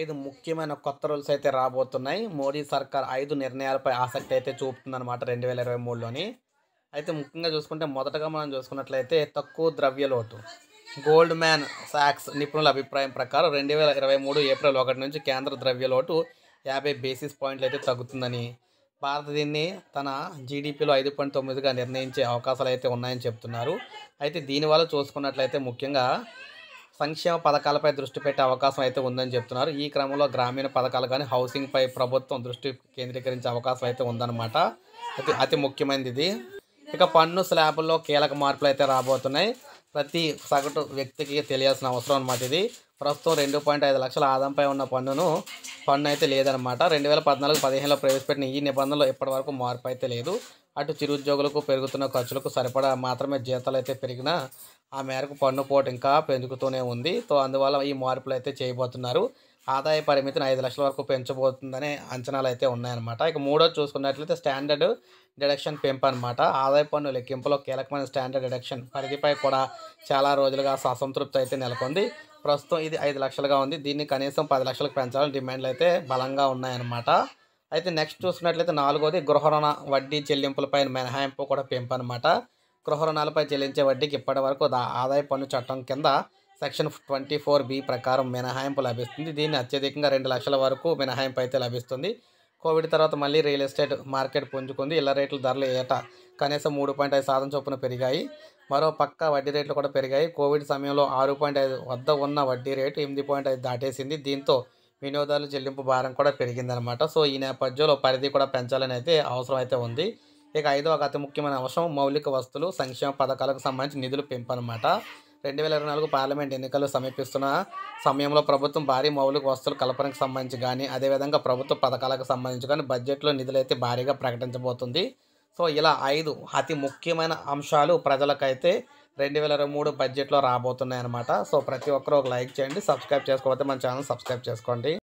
ఐదు ముఖ్యమైన కొత్త రూల్స్ అయితే రాబోతున్నాయి మోడీ సర్కార్ ఐదు నిర్ణయాలపై ఆసక్తి అయితే అనమాట రెండు వేల ఇరవై మూడులోని అయితే ముఖ్యంగా చూసుకుంటే మొదటగా మనం చూసుకున్నట్లయితే తక్కువ ద్రవ్య లోటు గోల్డ్ మ్యాన్ శాక్స్ నిపుణుల అభిప్రాయం ప్రకారం రెండు వేల ఇరవై మూడు ఏప్రిల్ ఒకటి నుంచి కేంద్ర ద్రవ్య లోటు యాభై బేసిస్ పాయింట్లు అయితే తగ్గుతుందని భారత దీన్ని తన జీడిపిలో ఐదు పాయింట్ తొమ్మిదిగా నిర్ణయించే అవకాశాలు అయితే ఉన్నాయని చెప్తున్నారు అయితే దీనివల్ల చూసుకున్నట్లయితే ముఖ్యంగా సంక్షేమ పథకాలపై దృష్టి పెట్టే అవకాశం అయితే ఉందని చెప్తున్నారు ఈ క్రమంలో గ్రామీణ పథకాలు కానీ హౌసింగ్పై ప్రభుత్వం దృష్టి కేంద్రీకరించే అవకాశం అయితే ఉందన్నమాట అతి అతి ముఖ్యమైనది ఇది ఇక పన్ను స్లాబ్లో కీలక మార్పులు అయితే రాబోతున్నాయి ప్రతి సగటు వ్యక్తికి తెలియాల్సిన అవసరం అనమాట ఇది ప్రస్తుతం రెండు పాయింట్ ఐదు లక్షల ఆదాయంపై ఉన్న పన్నును పన్ను అయితే లేదనమాట రెండు వేల పద్నాలుగు పదిహేనులో ప్రవేశపెట్టిన ఈ నిబంధనలు ఇప్పటివరకు మార్పు అయితే లేదు అటు చిరుద్యోగులకు పెరుగుతున్న ఖర్చులకు సరిపడా మాత్రమే జీతాలు అయితే పెరిగినా ఆ మేరకు పన్ను పోటు ఇంకా పెంచుతూనే ఉంది సో అందువల్ల ఈ మార్పులు అయితే చేయబోతున్నారు ఆదాయ పరిమితిని ఐదు లక్షల వరకు పెంచబోతుందనే అంచనాలు అయితే ఉన్నాయన్నమాట ఇక మూడో చూసుకున్నట్లయితే స్టాండర్డ్ డిడక్షన్ పెంపు అనమాట ఆదాయ పన్ను లెక్కింపులో కీలకమైన స్టాండర్డ్ డిడక్షన్ పరిధిపై కూడా చాలా రోజులుగా అసంతృప్తి అయితే నెలకొంది ప్రస్తుతం ఇది ఐదు లక్షలుగా ఉంది దీన్ని కనీసం పది లక్షలకు పెంచాలని డిమాండ్లు అయితే బలంగా ఉన్నాయన్నమాట అయితే నెక్స్ట్ చూసినట్లయితే నాలుగోది గృహ రుణ వడ్డీ చెల్లింపులపై మినహాయింపు కూడా అనమాట గృహ రుణాలపై చెల్లించే వడ్డీకి ఇప్పటి వరకు ఆదాయ పన్ను చట్టం కింద సెక్షన్ ట్వంటీ ఫోర్ బి ప్రకారం మినహాయింపు లభిస్తుంది దీన్ని అత్యధికంగా రెండు లక్షల వరకు మినహాయింపు అయితే లభిస్తుంది కోవిడ్ తర్వాత మళ్ళీ రియల్ ఎస్టేట్ మార్కెట్ పుంజుకుంది ఇళ్ల రేట్ల ధరలు ఏట కనీసం మూడు పాయింట్ ఐదు శాతం చొప్పున పెరిగాయి మరో పక్క వడ్డీ రేట్లు కూడా పెరిగాయి కోవిడ్ సమయంలో ఆరు పాయింట్ ఐదు వద్ద ఉన్న వడ్డీ రేటు ఎనిమిది పాయింట్ ఐదు దాటేసింది దీంతో వినోదాలు చెల్లింపు భారం కూడా పెరిగిందనమాట సో ఈ నేపథ్యంలో పరిధి కూడా పెంచాలని అయితే అవసరం అయితే ఉంది ఇక ఐదో అతి ముఖ్యమైన అవసరం మౌలిక వస్తువులు సంక్షేమ పథకాలకు సంబంధించి నిధులు పెంపనమాట రెండు వేల ఇరవై నాలుగు పార్లమెంట్ ఎన్నికలు సమీపిస్తున్న సమయంలో ప్రభుత్వం భారీ మౌలిక వస్తువులు కల్పనకు సంబంధించి కానీ అదేవిధంగా ప్రభుత్వ పథకాలకు సంబంధించి కానీ బడ్జెట్లో నిధులైతే భారీగా ప్రకటించబోతుంది సో ఇలా ఐదు అతి ముఖ్యమైన అంశాలు ప్రజలకైతే రెండు వేల ఇరవై మూడు బడ్జెట్లో రాబోతున్నాయి అన్నమాట సో ప్రతి ఒక్కరు ఒక లైక్ చేయండి సబ్స్క్రైబ్ చేసుకోకపోతే మన ఛానల్ సబ్స్క్రైబ్ చేసుకోండి